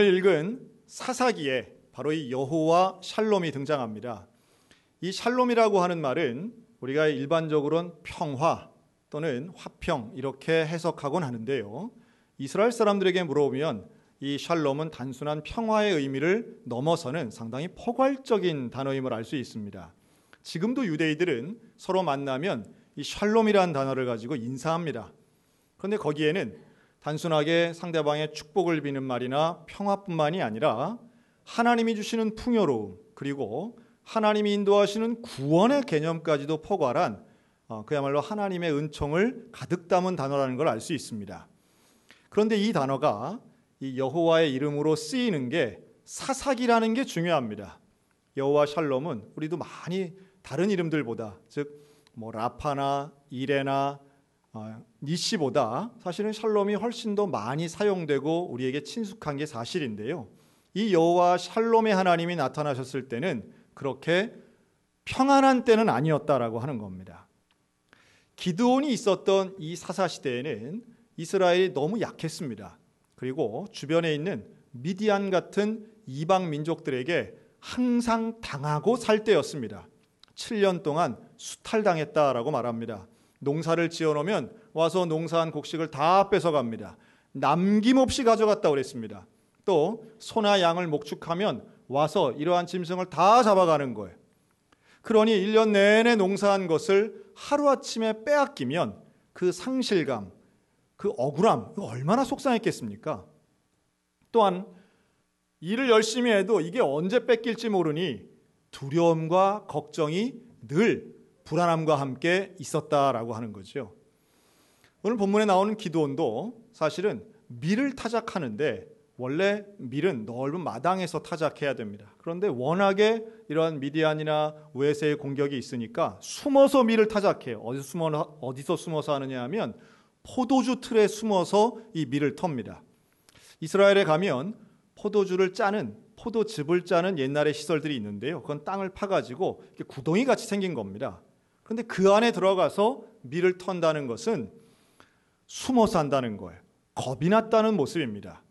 오늘 읽은 사사기에 바로 이 여호와 샬롬이 등장합니다. 이 샬롬이라고 하는 말은 우리가 일반적으로는 평화 또는 화평 이렇게 해석하곤 하는데요. 이스라엘 사람들에게 물어보면 이 샬롬은 단순한 평화의 의미를 넘어서는 상당히 포괄적인 단어임을 알 수 있습니다. 지금도 유대인들은 서로 만나면 이 샬롬이라는 단어를 가지고 인사합니다. 그런데 거기에는 단순하게 상대방의 축복을 비는 말이나 평화뿐만이 아니라 하나님이 주시는 풍요로움 그리고 하나님이 인도하시는 구원의 개념까지도 포괄한 어, 그야말로 하나님의 은총을 가득 담은 단어라는 걸 알 수 있습니다. 그런데 이 단어가 이 여호와의 이름으로 쓰이는 게 사사기라는 게 중요합니다. 여호와 샬롬은 우리도 많이 다른 이름들보다 즉 뭐 라파나 이레나 어, 니시보다 사실은 샬롬이 훨씬 더 많이 사용되고 우리에게 친숙한 게 사실인데요. 이 여호와 샬롬의 하나님이 나타나셨을 때는 그렇게 평안한 때는 아니었다라고 하는 겁니다. 기드온이 있었던 이 사사 시대에는 이스라엘이 너무 약했습니다. 그리고 주변에 있는 미디안 같은 이방 민족들에게 항상 당하고 살 때였습니다. 7년 동안 수탈당했다라고 말합니다. 농사를 지어놓으면 와서 농사한 곡식을 다 뺏어갑니다. 남김없이 가져갔다 고 그랬습니다. 또 소나 양을 목축하면 와서 이러한 짐승을 다 잡아가는 거예요. 그러니 1년 내내 농사한 것을 하루아침에 빼앗기면 그 상실감, 그 억울함, 얼마나 속상했겠습니까? 또한 일을 열심히 해도 이게 언제 뺏길지 모르니 두려움과 걱정이 늘 불안함과 함께 있었다라고 하는 거죠. 오늘 본문에 나오는 기도원도 사실은 밀을 타작하는데 원래 밀은 넓은 마당에서 타작해야 됩니다. 그런데 워낙에 이러한 미디안이나 외세의 공격이 있으니까 숨어서 밀을 타작해요. 어디 숨어, 어디서 숨어서 하느냐 하면 포도주 틀에 숨어서 이 밀을 텁니다. 이스라엘에 가면 포도주를 짜는 포도즙을 짜는 옛날의 시설들이 있는데요. 그건 땅을 파가지고 구덩이 같이 생긴 겁니다. 그런데 그 안에 들어가서 밀을 턴다는 것은 숨어 산다는 거예요. 겁이 났다는 모습입니다.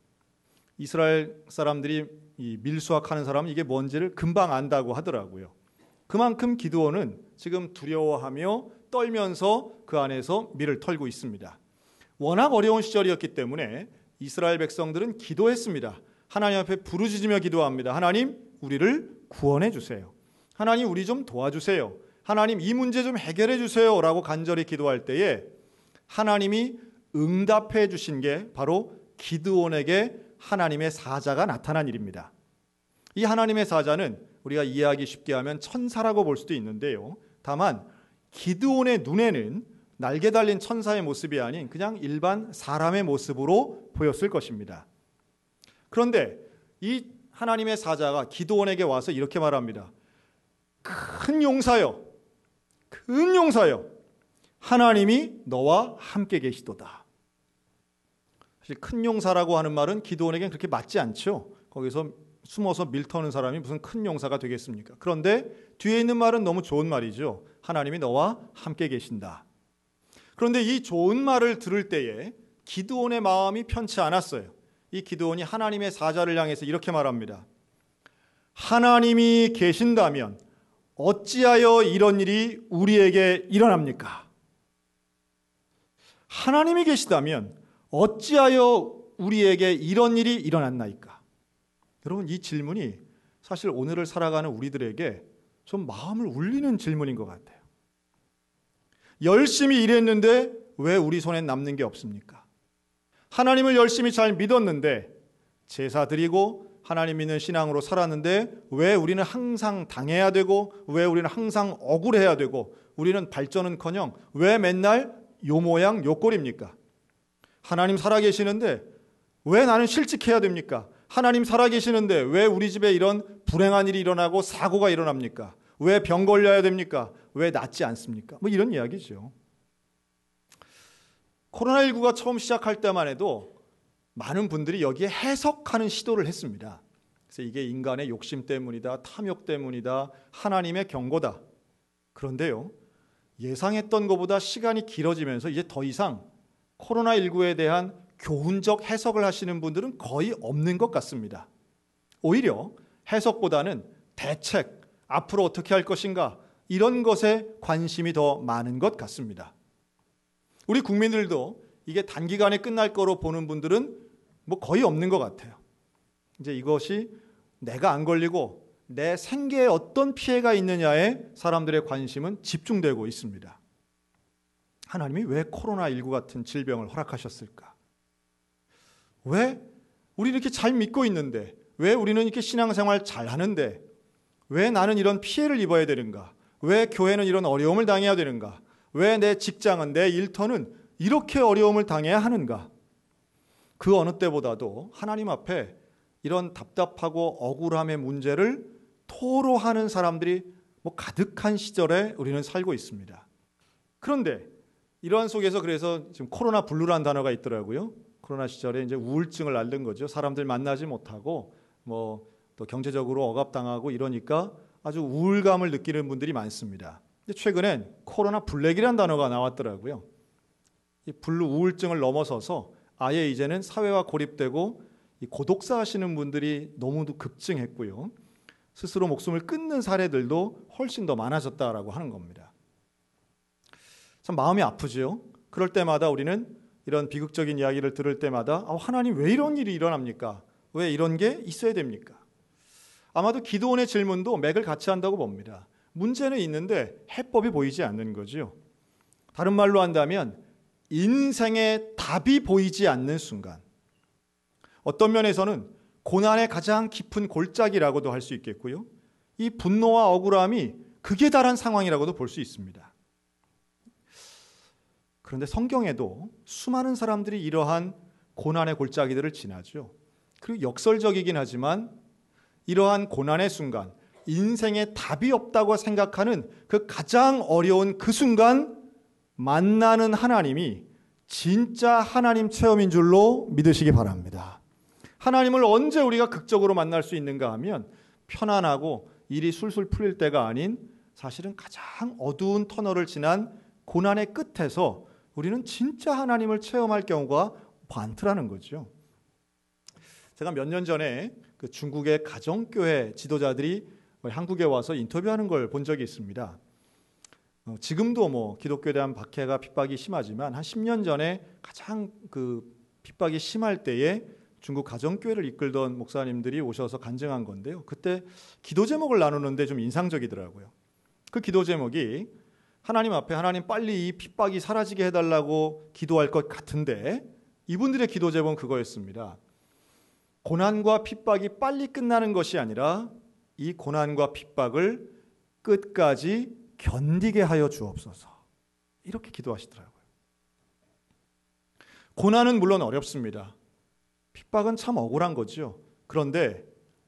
이스라엘 사람들이 밀수확하는 사람은 이게 뭔지를 금방 안다고 하더라고요. 그만큼 기드온은 지금 두려워하며 떨면서 그 안에서 밀을 털고 있습니다. 워낙 어려운 시절이었기 때문에 이스라엘 백성들은 기도했습니다. 하나님 앞에 부르짖으며 기도합니다. 하나님, 우리를 구원해 주세요. 하나님, 우리 좀 도와주세요. 하나님 이 문제 좀 해결해 주세요라고 간절히 기도할 때에 하나님이 응답해 주신 게 바로 기드온에게 하나님의 사자가 나타난 일입니다. 이 하나님의 사자는 우리가 이해하기 쉽게 하면 천사라고 볼 수도 있는데요. 다만 기드온의 눈에는 날개 달린 천사의 모습이 아닌 그냥 일반 사람의 모습으로 보였을 것입니다. 그런데 이 하나님의 사자가 기드온에게 와서 이렇게 말합니다. 큰 용사여, 큰 용사여 하나님이 너와 함께 계시도다. 사실 큰 용사라고 하는 말은 기도원에게는 그렇게 맞지 않죠. 거기서 숨어서 밀터는 사람이 무슨 큰 용사가 되겠습니까? 그런데 뒤에 있는 말은 너무 좋은 말이죠. 하나님이 너와 함께 계신다. 그런데 이 좋은 말을 들을 때에 기도원의 마음이 편치 않았어요. 이 기도원이 하나님의 사자를 향해서 이렇게 말합니다. 하나님이 계신다면 어찌하여 이런 일이 우리에게 일어납니까? 하나님이 계시다면 어찌하여 우리에게 이런 일이 일어났나이까? 여러분 이 질문이 사실 오늘을 살아가는 우리들에게 좀 마음을 울리는 질문인 것 같아요. 열심히 일했는데 왜 우리 손엔 남는 게 없습니까? 하나님을 열심히 잘 믿었는데 제사 드리고 하나님 믿는 신앙으로 살았는데 왜 우리는 항상 당해야 되고 왜 우리는 항상 억울해야 되고 우리는 발전은커녕 왜 맨날 요 모양 요 꼴입니까? 하나님 살아계시는데 왜 나는 실직해야 됩니까? 하나님 살아계시는데 왜 우리 집에 이런 불행한 일이 일어나고 사고가 일어납니까? 왜 병 걸려야 됩니까? 왜 낫지 않습니까? 뭐 이런 이야기죠. 코로나19가 처음 시작할 때만 해도 많은 분들이 여기에 해석하는 시도를 했습니다. 그래서 이게 인간의 욕심 때문이다, 탐욕 때문이다, 하나님의 경고다. 그런데요, 예상했던 것보다 시간이 길어지면서 이제 더 이상 코로나19에 대한 교훈적 해석을 하시는 분들은 거의 없는 것 같습니다. 오히려 해석보다는 대책, 앞으로 어떻게 할 것인가, 이런 것에 관심이 더 많은 것 같습니다. 우리 국민들도 이게 단기간에 끝날 거로 보는 분들은 뭐 거의 없는 것 같아요. 이제 이것이 내가 안 걸리고 내 생계에 어떤 피해가 있느냐에 사람들의 관심은 집중되고 있습니다. 하나님이 왜 코로나19 같은 질병을 허락하셨을까? 왜 우리 이렇게 잘 믿고 있는데, 왜 우리는 이렇게 신앙생활 잘 하는데, 왜 나는 이런 피해를 입어야 되는가? 왜 교회는 이런 어려움을 당해야 되는가? 왜 내 직장은, 내 일터는 이렇게 어려움을 당해야 하는가? 그 어느 때보다도 하나님 앞에 이런 답답하고 억울함의 문제를 토로하는 사람들이 뭐 가득한 시절에 우리는 살고 있습니다. 그런데 이러한 속에서 그래서 지금 코로나 블루라는 단어가 있더라고요. 코로나 시절에 이제 우울증을 앓는 거죠. 사람들 만나지 못하고 뭐 또 경제적으로 억압당하고 이러니까 아주 우울감을 느끼는 분들이 많습니다. 최근엔 코로나 블랙이라는 단어가 나왔더라고요. 이 블루 우울증을 넘어서서 아예 이제는 사회와 고립되고 고독사 하시는 분들이 너무도 급증했고요. 스스로 목숨을 끊는 사례들도 훨씬 더 많아졌다라고 하는 겁니다. 참 마음이 아프지요. 그럴 때마다 우리는 이런 비극적인 이야기를 들을 때마다 아, 하나님 왜 이런 일이 일어납니까? 왜 이런 게 있어야 됩니까? 아마도 기도원의 질문도 맥을 같이 한다고 봅니다. 문제는 있는데 해법이 보이지 않는 거지요. 다른 말로 한다면 인생의 답이 보이지 않는 순간, 어떤 면에서는 고난의 가장 깊은 골짜기라고도 할 수 있겠고요. 이 분노와 억울함이 극에 달한 상황이라고도 볼 수 있습니다. 그런데 성경에도 수많은 사람들이 이러한 고난의 골짜기들을 지나죠. 그리고 역설적이긴 하지만 이러한 고난의 순간, 인생에 답이 없다고 생각하는 그 가장 어려운 그 순간 만나는 하나님이 진짜 하나님 체험인 줄로 믿으시기 바랍니다. 하나님을 언제 우리가 극적으로 만날 수 있는가 하면 편안하고 일이 술술 풀릴 때가 아닌 사실은 가장 어두운 터널을 지난 고난의 끝에서 우리는 진짜 하나님을 체험할 경우가 많더라는 거죠. 제가 몇 년 전에 그 중국의 가정교회 지도자들이 뭐 한국에 와서 인터뷰하는 걸 본 적이 있습니다. 어, 지금도 뭐 기독교에 대한 박해가 핍박이 심하지만 한 10년 전에 가장 그 핍박이 심할 때에 중국 가정교회를 이끌던 목사님들이 오셔서 간증한 건데요. 그때 기도 제목을 나누는데 좀 인상적이더라고요. 그 기도 제목이 하나님 앞에 하나님 빨리 이 핍박이 사라지게 해달라고 기도할 것 같은데 이분들의 기도 제목은 그거였습니다. 고난과 핍박이 빨리 끝나는 것이 아니라 이 고난과 핍박을 끝까지 견디게 하여 주옵소서. 이렇게 기도하시더라고요. 고난은 물론 어렵습니다. 핍박은 참 억울한 거지 그런데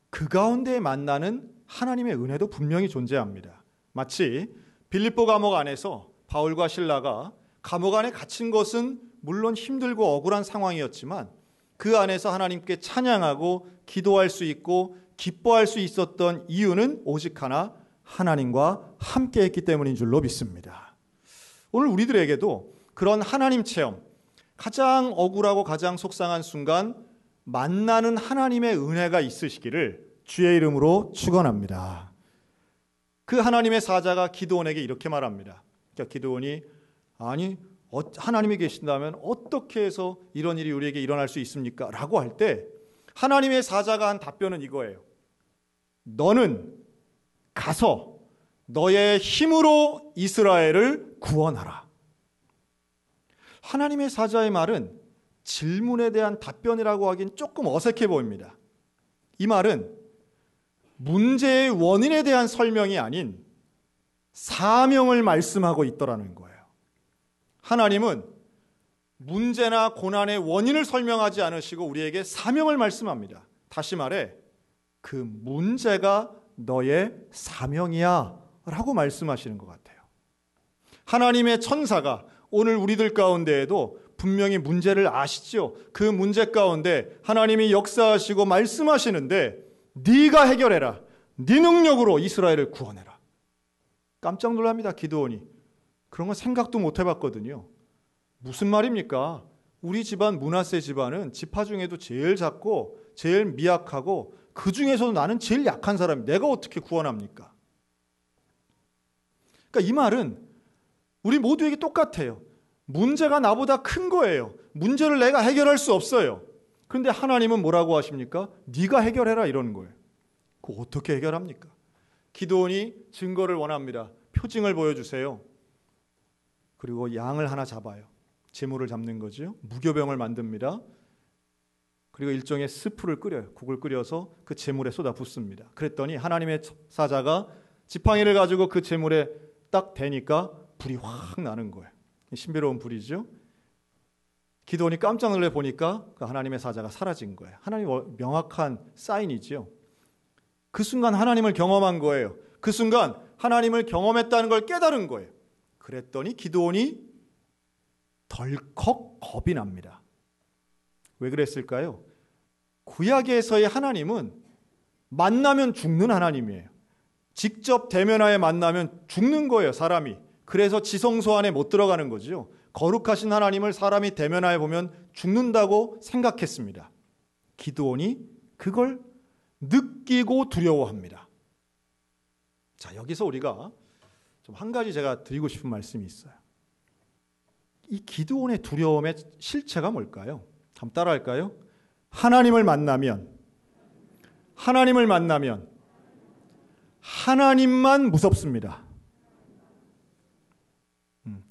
그 가운데 만나는 하나님의 은혜도 분명히 존재합니다. 마치 빌립보 감옥 안에서 바울과 신라가 감옥 안에 갇힌 것은 물론 힘들고 억울한 상황이었지만 그 안에서 하나님께 찬양하고 기도할 수 있고 기뻐할 수 있었던 이유는 오직 하나 하나님과 함께 했기 때문인 줄로 믿습니다. 오늘 우리들에게도 그런 하나님 체험, 가장 억울하고 가장 속상한 순간 만나는 하나님의 은혜가 있으시기를 주의 이름으로 축원합니다. 그 하나님의 사자가 기도원에게 이렇게 말합니다. 그러니까 기도원이 아니 어, 하나님이 계신다면 어떻게 해서 이런 일이 우리에게 일어날 수 있습니까? 라고 할 때 하나님의 사자가 한 답변은 이거예요. 너는 가서 너의 힘으로 이스라엘을 구원하라. 하나님의 사자의 말은 질문에 대한 답변이라고 하긴 조금 어색해 보입니다. 이 말은 문제의 원인에 대한 설명이 아닌 사명을 말씀하고 있더라는 거예요. 하나님은 문제나 고난의 원인을 설명하지 않으시고 우리에게 사명을 말씀합니다. 다시 말해, 그 문제가 너의 사명이야. 라고 말씀하시는 것 같아요. 하나님의 천사가 오늘 우리들 가운데에도 분명히 문제를 아시죠? 그 문제 가운데 하나님이 역사하시고 말씀하시는데 네가 해결해라. 네 능력으로 이스라엘을 구원해라. 깜짝 놀랍니다. 기도원이. 그런 건 생각도 못 해봤거든요. 무슨 말입니까? 우리 집안 문화세 집안은 집화 중에도 제일 작고 제일 미약하고 그 중에서도 나는 제일 약한 사람이 내가 어떻게 구원합니까? 그러니까 이 말은 우리 모두에게 똑같아요. 문제가 나보다 큰 거예요. 문제를 내가 해결할 수 없어요. 그런데 하나님은 뭐라고 하십니까? 네가 해결해라 이러는 거예요. 그 어떻게 해결합니까? 기도원이 증거를 원합니다. 표징을 보여주세요. 그리고 양을 하나 잡아요. 재물을 잡는 거죠. 무교병을 만듭니다. 그리고 일종의 스프를 끓여요. 국을 끓여서 그재물에 쏟아 붓습니다. 그랬더니 하나님의 사자가 지팡이를 가지고 그재물에딱 대니까 불이 확 나는 거예요. 신비로운 불이죠. 기도원이 깜짝 놀래 보니까 그 하나님의 사자가 사라진 거예요. 하나님 어, 명확한 사인이죠그 순간 하나님을 경험한 거예요. 그 순간 하나님을 경험했다는 걸 깨달은 거예요. 그랬더니 기도원이 덜컥 겁이 납니다. 왜 그랬을까요? 구약에서의 하나님은 만나면 죽는 하나님이에요. 직접 대면하에 만나면 죽는 거예요, 사람이. 그래서 지성소 안에 못 들어가는 거지요. 거룩하신 하나님을 사람이 대면하에 보면 죽는다고 생각했습니다. 기도원이 그걸 느끼고 두려워합니다. 자, 여기서 우리가 좀 한 가지 제가 드리고 싶은 말씀이 있어요. 이 기도원의 두려움의 실체가 뭘까요? 한번 따라할까요? 하나님을 만나면 하나님을 만나면 하나님만 무섭습니다. 음.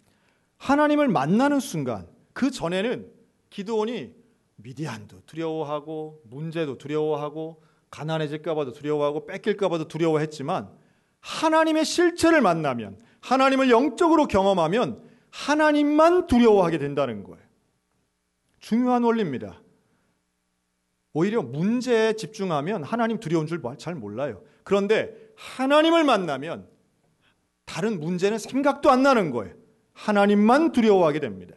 하나님을 만나는 순간 그 전에는 기도원이 미디안도 두려워하고 문제도 두려워하고 가난해질까봐도 두려워하고 뺏길까봐도 두려워했지만 하나님의 실체를 만나면 하나님을 영적으로 경험하면 하나님만 두려워하게 된다는 거예요. 중요한 원리입니다. 오히려 문제에 집중하면 하나님 두려운 줄잘 뭐, 몰라요. 그런데 하나님을 만나면 다른 문제는 생각도 안 나는 거예요. 하나님만 두려워하게 됩니다.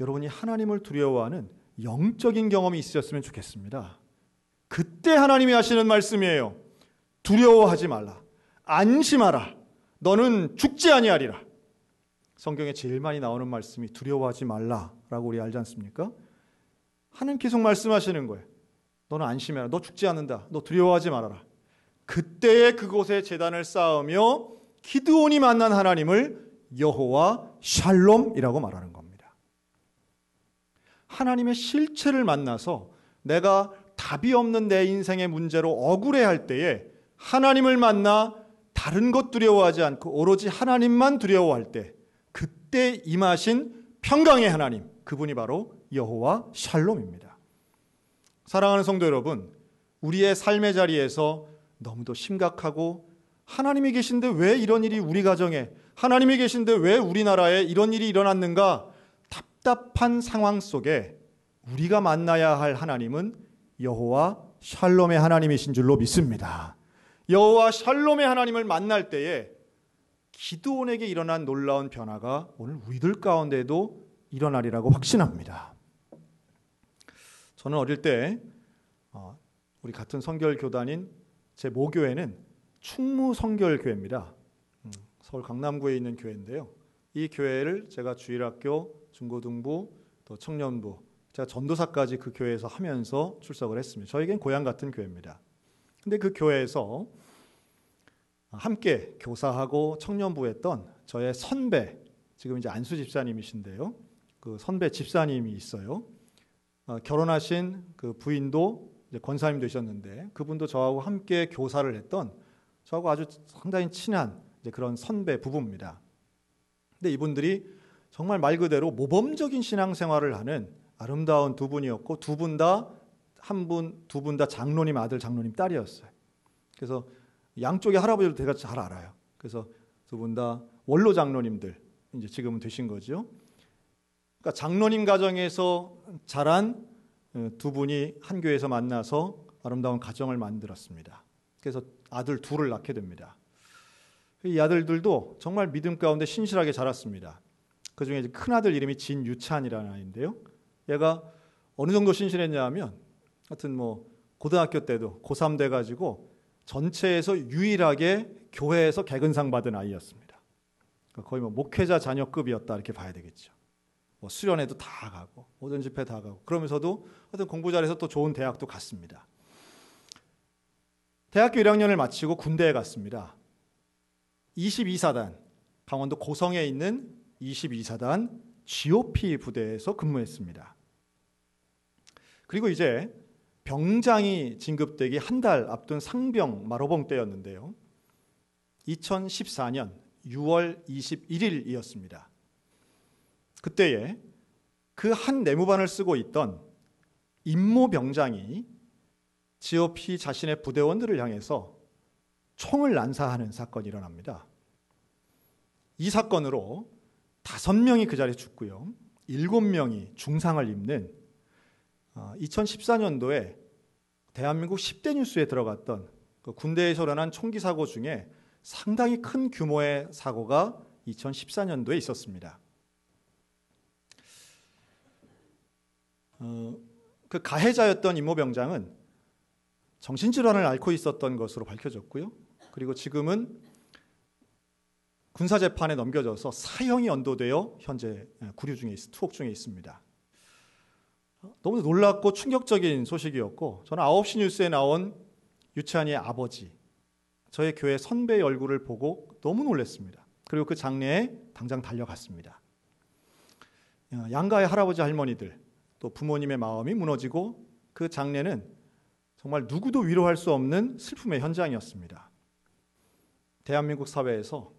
여러분이 하나님을 두려워하는 영적인 경험이 있으셨으면 좋겠습니다. 그때 하나님이 하시는 말씀이에요. 두려워하지 말라. 안심하라. 너는 죽지 아니하리라. 성경에 제일 많이 나오는 말씀이 두려워하지 말라라고 우리 알지 않습니까? 하나님 계속 말씀하시는 거예요. 너는 안심해라. 너 죽지 않는다. 너 두려워하지 말아라. 그때에 그곳에 재단을 쌓으며 기드온이 만난 하나님을 여호와 샬롬이라고 말하는 겁니다. 하나님의 실체를 만나서 내가 답이 없는 내 인생의 문제로 억울해할 때에 하나님을 만나 다른 것 두려워하지 않고 오로지 하나님만 두려워할 때 그때 임하신 평강의 하나님 그분이 바로 여호와 샬롬입니다. 사랑하는 성도 여러분, 우리의 삶의 자리에서 너무도 심각하고 하나님이 계신데 왜 이런 일이 우리 가정에 하나님이 계신데 왜 우리나라에 이런 일이 일어났는가 답답한 상황 속에 우리가 만나야 할 하나님은 여호와 샬롬의 하나님이신 줄로 믿습니다. 여호와 샬롬의 하나님을 만날 때에 기도원에게 일어난 놀라운 변화가 오늘 우리들 가운데도 일어나리라고 확신합니다. 저는 어릴 때 어, 우리 같은 성결 교단인 제 모교회는 충무 성결 교회입니다. 음, 서울 강남구에 있는 교회인데요. 이 교회를 제가 주일학교, 중고등부, 또 청년부, 제가 전도사까지 그 교회에서 하면서 출석을 했습니다. 저에겐 고향 같은 교회입니다. 근데 그 교회에서 함께 교사하고 청년부 했던 저의 선배, 지금 이제 안수 집사님이신데요. 그 선배 집사님이 있어요. 어, 결혼하신 그 부인도 권사님 되셨는데 그분도 저하고 함께 교사를 했던 저하고 아주 상당히 친한 그런 선배 부부입니다. 근데 이분들이 정말 말 그대로 모범적인 신앙생활을 하는 아름다운 두 분이었고 두 분 다 한 분, 두 분 다 장로님 아들, 장로님 딸이었어요. 그래서 양쪽의 할아버지를 제가 잘 알아요. 그래서 두 분 다 원로 장로님들 이제 지금은 되신 거죠. 그러니까 장로님 가정에서 자란 어, 두 분이 한 교회에서 만나서 아름다운 가정을 만들었습니다. 그래서 아들 둘을 낳게 됩니다. 이 아들들도 정말 믿음 가운데 신실하게 자랐습니다. 그 중에 큰 아들 이름이 진유찬이라는 아이인데요. 얘가 어느 정도 신실했냐하면 하여튼 뭐 고등학교 때도 고3 돼 가지고 전체에서 유일하게 교회에서 개근상 받은 아이였습니다. 그러니까 거의 뭐 목회자 자녀급이었다 이렇게 봐야 되겠죠. 뭐 수련회도 다 가고 뭐 오전 집회 다 가고 그러면서도 하여튼 공부 잘해서 또 좋은 대학도 갔습니다. 대학교 1학년을 마치고 군대에 갔습니다. 22사단 강원도 고성에 있는 22사단 GOP 부대에서 근무했습니다. 그리고 이제 병장이 진급되기 한 달 앞둔 상병 마로봉 때였는데요. 2014년 6월 21일이었습니다. 그때에 그 한 내무반을 쓰고 있던 임모병장이 지오피 자신의 부대원들을 향해서 총을 난사하는 사건이 일어납니다. 이 사건으로 다섯 명이 그 자리에 죽고요. 일곱 명이 중상을 입는 2014년도에 어, 대한민국 10대 뉴스에 들어갔던 그 군대에서 일어난 총기 사고 중에 상당히 큰 규모의 사고가 2014년도에 있었습니다. 어, 그 가해자였던 임모병장은 정신질환을 앓고 있었던 것으로 밝혀졌고요. 그리고 지금은 군사 재판에 넘겨져서 사형이 연도되어 현재 예, 구류 중에 있, 투옥 중에 있습니다. 너무 놀랍고 충격적인 소식이었고 저는 9시 뉴스에 나온 유치한이의 아버지 저의 교회 선배의 얼굴을 보고 너무 놀랐습니다. 그리고 그 장례에 당장 달려갔습니다. 어, 양가의 할아버지 할머니들 또 부모님의 마음이 무너지고 그 장례는 정말 누구도 위로할 수 없는 슬픔의 현장이었습니다. 대한민국 사회에서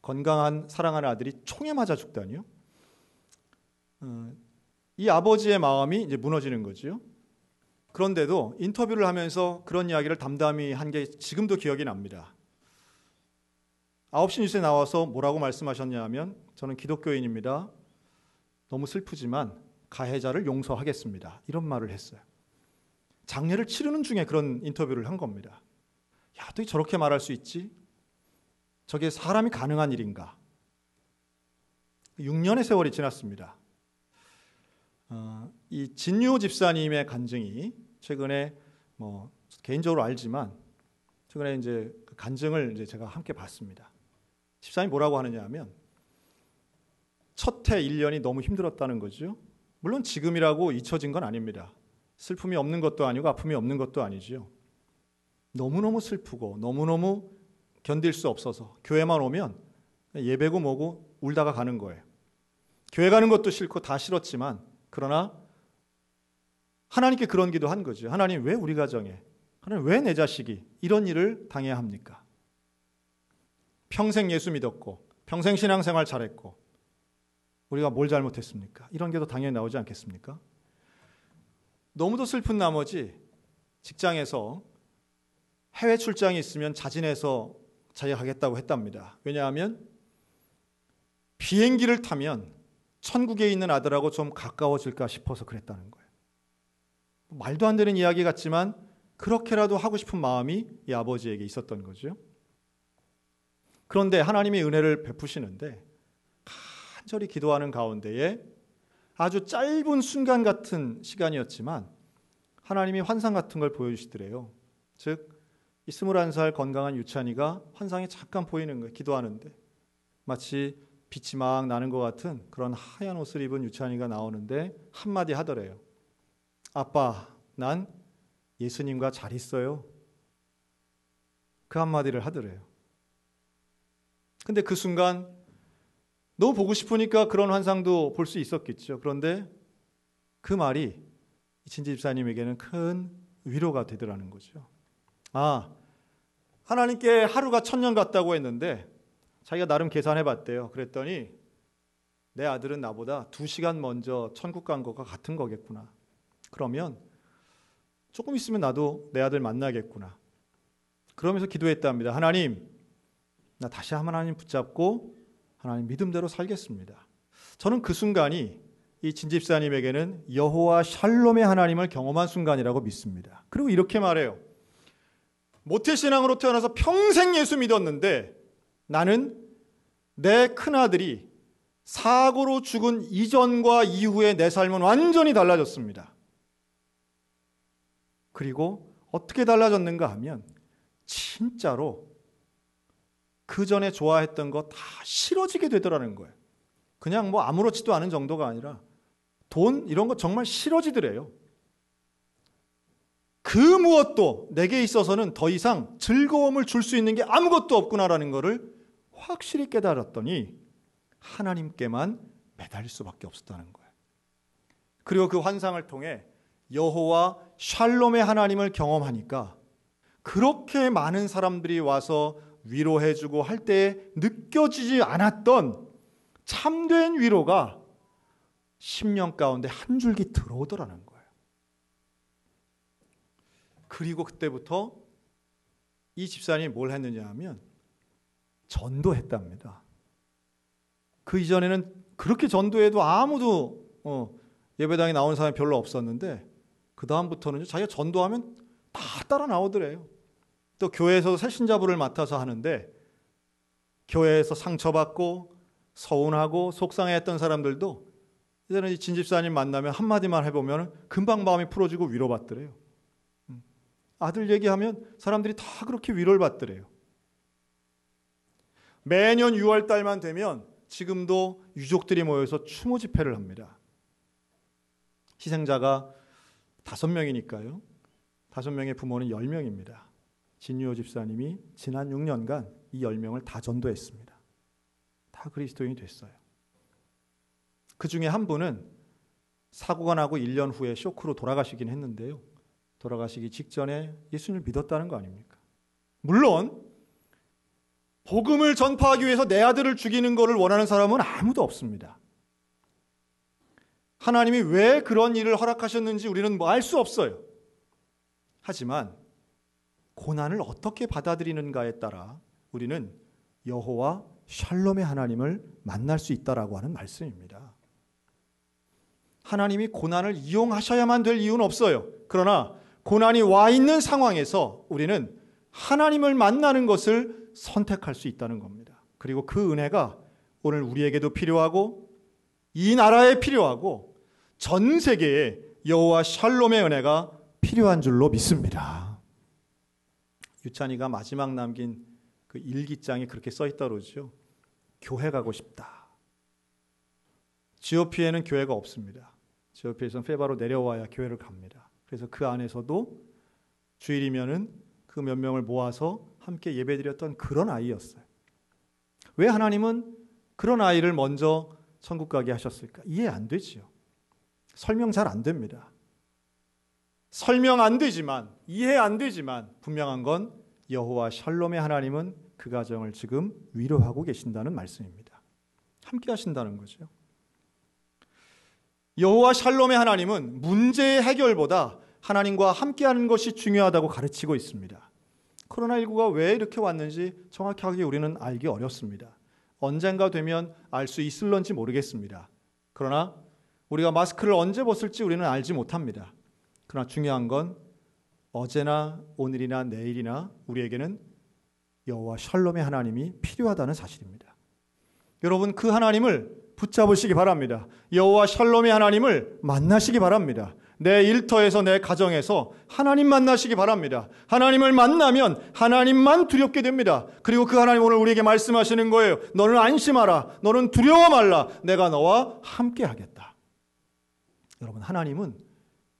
건강한 사랑하는 아들이 총에 맞아 죽다니요? 어, 이 아버지의 마음이 이제 무너지는 거지요. 그런데도 인터뷰를 하면서 그런 이야기를 담담히 한 게 지금도 기억이 납니다. 9시 뉴스에 나와서 뭐라고 말씀하셨냐면 저는 기독교인입니다. 너무 슬프지만 가해자를 용서하겠습니다. 이런 말을 했어요. 장례를 치르는 중에 그런 인터뷰를 한 겁니다. 야, 어떻게 저렇게 말할 수 있지? 저게 사람이 가능한 일인가? 6년의 세월이 지났습니다. 어, 이 진유 집사님의 간증이 최근에 뭐 개인적으로 알지만 최근에 이제 그 간증을 이제 제가 함께 봤습니다. 집사님 뭐라고 하느냐 하면 첫 해 1년이 너무 힘들었다는 거죠. 물론 지금이라고 잊혀진 건 아닙니다. 슬픔이 없는 것도 아니고 아픔이 없는 것도 아니지요. 너무너무 슬프고 너무너무 견딜 수 없어서 교회만 오면 예배고 뭐고 울다가 가는 거예요. 교회 가는 것도 싫고 다 싫었지만 그러나 하나님께 그런 기도 한 거죠. 하나님 왜 우리 가정에 하나님 왜 내 자식이 이런 일을 당해야 합니까? 평생 예수 믿었고 평생 신앙생활 잘했고 우리가 뭘 잘못했습니까? 이런 게 더 당연히 나오지 않겠습니까? 너무도 슬픈 나머지 직장에서 해외 출장이 있으면 자진해서 자격하겠다고 했답니다. 왜냐하면 비행기를 타면 천국에 있는 아들하고 좀 가까워질까 싶어서 그랬다는 거예요. 말도 안 되는 이야기 같지만 그렇게라도 하고 싶은 마음이 이 아버지에게 있었던 거죠. 그런데 하나님의 은혜를 베푸시는데 간절히 기도하는 가운데에 아주 짧은 순간 같은 시간이었지만 하나님이 환상 같은 걸 보여주시더래요. 즉, 이 21살 건강한 유찬이가 환상에 잠깐 보이는 거예요. 기도하는데. 마치 빛이 막 나는 것 같은 그런 하얀 옷을 입은 유찬이가 나오는데 한마디 하더래요. 아빠, 난 예수님과 잘 있어요. 그 한마디를 하더래요. 근데 그 순간 너무 보고 싶으니까 그런 환상도 볼 수 있었겠죠. 그런데 그 말이 이친지 집사님에게는 큰 위로가 되더라는 거죠. 아, 하나님께 하루가 천년 같다고 했는데 자기가 나름 계산해 봤대요. 그랬더니 내 아들은 나보다 두 시간 먼저 천국 간 것과 같은 거겠구나. 그러면 조금 있으면 나도 내 아들 만나겠구나. 그러면서 기도했답니다. 하나님, 나 다시 하나님 붙잡고 하나님 믿음대로 살겠습니다. 저는 그 순간이 이 진집사님에게는 여호와 샬롬의 하나님을 경험한 순간이라고 믿습니다. 그리고 이렇게 말해요. 모태신앙으로 태어나서 평생 예수 믿었는데 나는 내 큰아들이 사고로 죽은 이전과 이후에 내 삶은 완전히 달라졌습니다. 그리고 어떻게 달라졌는가 하면 진짜로 그 전에 좋아했던 거 다 싫어지게 되더라는 거예요. 그냥 뭐 아무렇지도 않은 정도가 아니라 돈 이런 거 정말 싫어지더래요. 그 무엇도 내게 있어서는 더 이상 즐거움을 줄 수 있는 게 아무것도 없구나라는 것을 확실히 깨달았더니 하나님께만 매달릴 수밖에 없었다는 거예요. 그리고 그 환상을 통해 여호와 샬롬의 하나님을 경험하니까 그렇게 많은 사람들이 와서 위로해주고 할 때 느껴지지 않았던 참된 위로가 10년 가운데 한 줄기 들어오더라는 거예요. 그리고 그때부터 이 집사님이 뭘 했느냐 하면 전도했답니다. 그 이전에는 그렇게 전도해도 아무도 어, 예배당에 나온 사람이 별로 없었는데 그 다음부터는 자기가 전도하면 다 따라 나오더래요. 또 교회에서도 새신자부를 맡아서 하는데 교회에서 상처받고 서운하고 속상해했던 사람들도 이제는 진집사님 만나면 한마디만 해보면 금방 마음이 풀어지고 위로받더래요. 음. 아들 얘기하면 사람들이 다 그렇게 위로를 받더래요. 매년 6월 달만 되면 지금도 유족들이 모여서 추모 집회를 합니다. 희생자가 5 명이니까요. 5 명의 부모는 1 0 명입니다. 진유호 집사님이 지난 6년간 이 10명을 다 전도했습니다. 다 그리스도인이 됐어요. 그 중에 한 분은 사고가 나고 1년 후에 쇼크로 돌아가시긴 했는데요. 돌아가시기 직전에 예수님을 믿었다는 거 아닙니까? 물론 복음을 전파하기 위해서 내 아들을 죽이는 것을 원하는 사람은 아무도 없습니다. 하나님이 왜 그런 일을 허락하셨는지 우리는 뭐 알 수 없어요. 하지만 고난을 어떻게 받아들이는가에 따라 우리는 여호와 샬롬의 하나님을 만날 수 있다라고 하는 말씀입니다. 하나님이 고난을 이용하셔야만 될 이유는 없어요. 그러나 고난이 와 있는 상황에서 우리는 하나님을 만나는 것을 선택할 수 있다는 겁니다. 그리고 그 은혜가 오늘 우리에게도 필요하고 이 나라에 필요하고 전 세계에 여호와 샬롬의 은혜가 필요한 줄로 믿습니다. 유찬이가 마지막 남긴 그 일기장에 그렇게 써 있다 그러죠. 교회 가고 싶다. GOP에는 교회가 없습니다. GOP에서는 페바로 내려와야 교회를 갑니다. 그래서 그 안에서도 주일이면은 그 몇 명을 모아서 함께 예배드렸던 그런 아이였어요. 왜 하나님은 그런 아이를 먼저 천국 가게 하셨을까? 이해 안 되지요. 설명 잘 안 됩니다. 설명 안 되지만 이해 안 되지만 분명한 건 여호와 샬롬의 하나님은 그 가정을 지금 위로하고 계신다는 말씀입니다. 함께 하신다는 거죠. 여호와 샬롬의 하나님은 문제의 해결보다 하나님과 함께하는 것이 중요하다고 가르치고 있습니다. 코로나19가 왜 이렇게 왔는지 정확하게 우리는 알기 어렵습니다. 언젠가 되면 알 수 있을런지 모르겠습니다. 그러나 우리가 마스크를 언제 벗을지 우리는 알지 못합니다. 그러나 중요한 건 어제나 오늘이나 내일이나 우리에게는 여호와 샬롬의 하나님이 필요하다는 사실입니다. 여러분 그 하나님을 붙잡으시기 바랍니다. 여호와 샬롬의 하나님을 만나시기 바랍니다. 내 일터에서 내 가정에서 하나님 만나시기 바랍니다. 하나님을 만나면 하나님만 두렵게 됩니다. 그리고 그 하나님 오늘 우리에게 말씀하시는 거예요. 너는 안심하라. 너는 두려워 말라. 내가 너와 함께 하겠다. 여러분 하나님은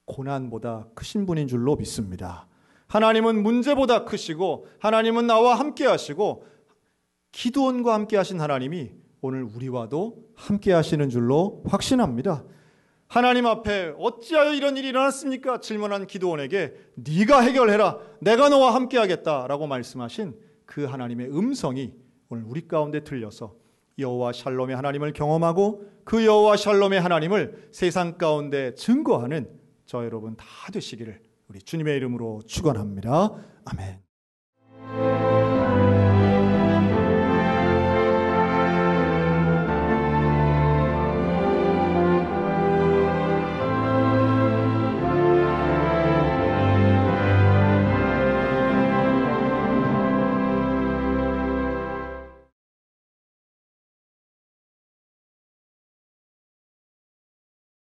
고난보다 크신 분인 줄로 믿습니다. 하나님은 문제보다 크시고 하나님은 나와 함께 하시고 기도원과 함께 하신 하나님이 오늘 우리와도 함께 하시는 줄로 확신합니다. 하나님 앞에 어찌하여 이런 일이 일어났습니까? 질문한 기도원에게 네가 해결해라. 내가 너와 함께 하겠다라고 말씀하신 그 하나님의 음성이 오늘 우리 가운데 들려서 여호와 샬롬의 하나님을 경험하고 그 여호와 샬롬의 하나님을 세상 가운데 증거하는 저 여러분 다 되시기를 우리 주님의 이름으로 축원합니다. 아멘.